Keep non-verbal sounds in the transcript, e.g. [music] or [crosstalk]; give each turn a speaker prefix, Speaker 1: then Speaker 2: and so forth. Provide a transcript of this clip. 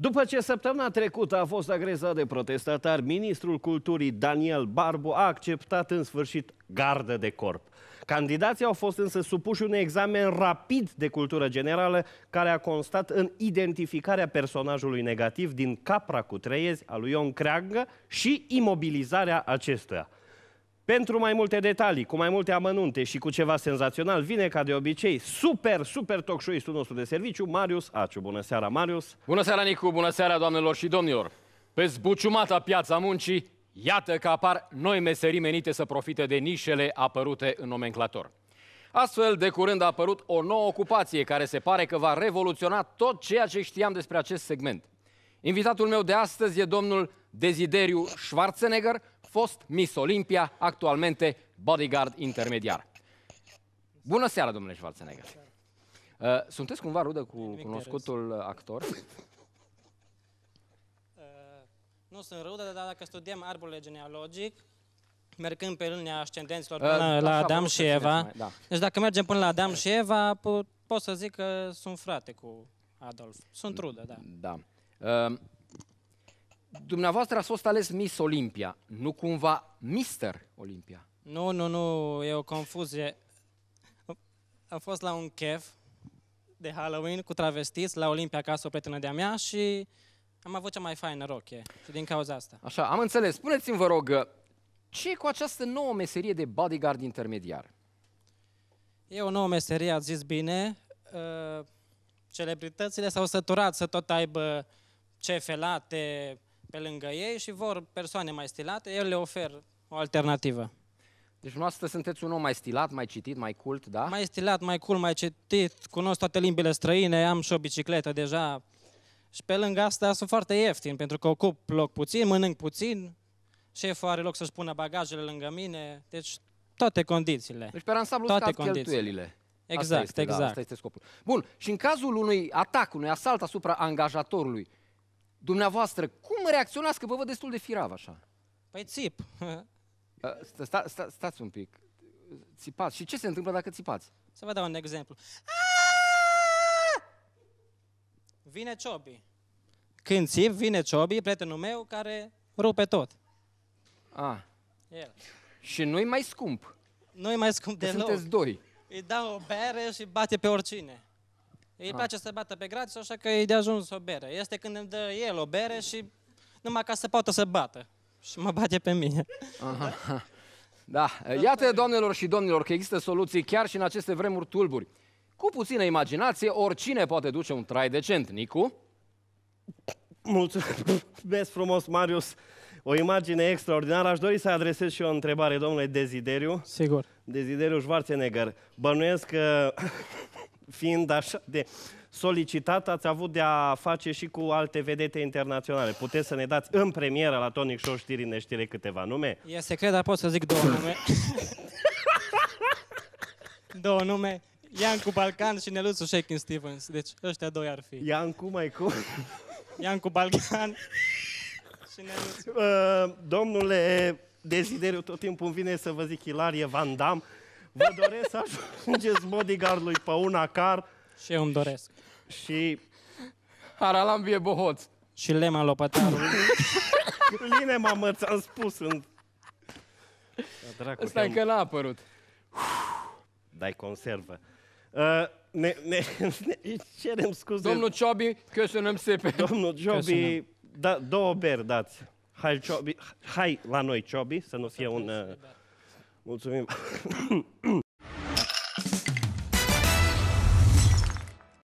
Speaker 1: După ce săptămâna trecută a fost agresat de protestatari, ministrul culturii Daniel Barbu a acceptat în sfârșit gardă de corp. Candidații au fost însă supuși unui examen rapid de cultură generală care a constat în identificarea personajului negativ din Capra cu treiezi a lui Ion Creangă și imobilizarea acestuia. Pentru mai multe detalii, cu mai multe amănunte și cu ceva senzațional, vine ca de obicei super, super talk show nostru de serviciu, Marius Aciu. Bună seara, Marius! Bună
Speaker 2: seara, Nicu! Bună seara, doamnelor și domnilor! Pe zbuciumata piața muncii, iată că apar noi meserii menite să profite de nișele apărute în nomenclator. Astfel, de curând a apărut o nouă ocupație care se pare că va revoluționa tot ceea ce știam despre acest segment. Invitatul meu de astăzi e domnul Dezideriu Schwarzenegger, fost Miss Olimpia, actualmente bodyguard intermediar. Bună seara, domnule Schwarzenegger. Uh, sunteți cumva rudă cu cunoscutul uh, actor? [laughs]
Speaker 3: Uh, nu sunt rudă, dar dacă studiem arborele genealogic, mergând pe linia ascendenților uh, până uh, la Adam și Eva, mai, da. deci dacă mergem până la Adam și Eva, pot, pot să zic că sunt frate cu Adolf. Sunt rudă, da. Da.
Speaker 2: Uh, dumneavoastră ați fost ales Miss Olimpia, nu cumva Mister Olimpia? Nu, nu, nu, e o confuzie. Am fost la un chef
Speaker 3: de Halloween cu travestiți la Olimpia acasă o prietenă de-a mea și am avut cea mai faină rochie și din cauza asta.
Speaker 2: Așa, am înțeles. Spuneți-mi, vă rog, ce e cu această nouă meserie de bodyguard intermediar?
Speaker 3: E o nouă meserie, ați zis bine. Ă, celebritățile s-au săturat să tot aibă cefe late, pe lângă ei și vor persoane mai stilate, eu le ofer o alternativă.
Speaker 2: Deci dumneavoastră sunteți un om mai stilat, mai citit, mai cult, da?
Speaker 3: Mai stilat, mai cult, mai citit, cunosc toate limbile străine, am și o bicicletă deja. Și pe lângă asta sunt foarte ieftin, pentru că ocup loc puțin, mănânc puțin, șeful are loc să-și pună bagajele lângă mine, deci
Speaker 2: toate condițiile. Deci pe ansamblu toate cheltuielile. Exact, asta este, da, exact. Da, asta este scopul. Bun, și în cazul unui atac, unui asalt asupra angajatorului, Dumneavoastră, cum reacționați că vă văd destul de firav așa? Păi țip. [laughs] Uh, sta, sta, sta, stați un pic. Țipați. Și ce se întâmplă dacă țipați?
Speaker 3: Să vă dau un exemplu. Ah! Vine Ciobi. Când țip, vine Ciobi, prietenul meu, care rupe tot. A. Ah. El.
Speaker 2: Și nu-i mai scump. Nu-i mai scump că deloc. Sunteți doi.
Speaker 3: Îi dau o bere și bate pe oricine. Îi ah. place să bată pe gratis, așa că e de ajuns o bere. Este când îmi dă el o
Speaker 2: bere și numai ca să poată să bată. Și mă bate pe mine. Aha. [laughs] Da. Iată, doamnelor și domnilor, că există soluții chiar și în aceste vremuri tulburi. Cu puțină imaginație, oricine poate duce un trai decent. Nicu?
Speaker 1: Mulțumesc [laughs] frumos, Marius. O imagine extraordinară. Aș dori să adresez și o întrebare domnule Dezideriu. Sigur. Dezideriu Schwarzenegger. Bănuiesc că [laughs] fiind așa de solicitat, ați avut de a face și cu alte vedete internaționale. Puteți să ne dați în premieră la Tonic Show știri neștire câteva nume?
Speaker 3: E secret, dar pot să zic două nume. [laughs] două nume. Iancu Balcan
Speaker 1: și Neluțu Shaking Stevens. Deci ăștia doi ar fi. Iancu, mai cu? Iancu Balcan [laughs] și Neluțu. Uh, domnule Desideriu, tot timpul îmi vine să vă zic Hilarie Van Damme. Vă doresc să ajungeți bodyguard lui Păuna Car. Și eu îmi doresc. Și... Aralam vie bohoț. Și Lema Lopătarul. Line, mamă, ți-am spus în... Da, Ăsta că n-a apărut. Dai conservă. Uh, ne, ne, ne cerem scuze. Domnul Ciobi, căsănăm sepe. Domnul Ciobi, da, două beri dați. Hai, Ciobi, hai la noi, Ciobi, să nu fie un... Uh, Mulțumim! [coughs]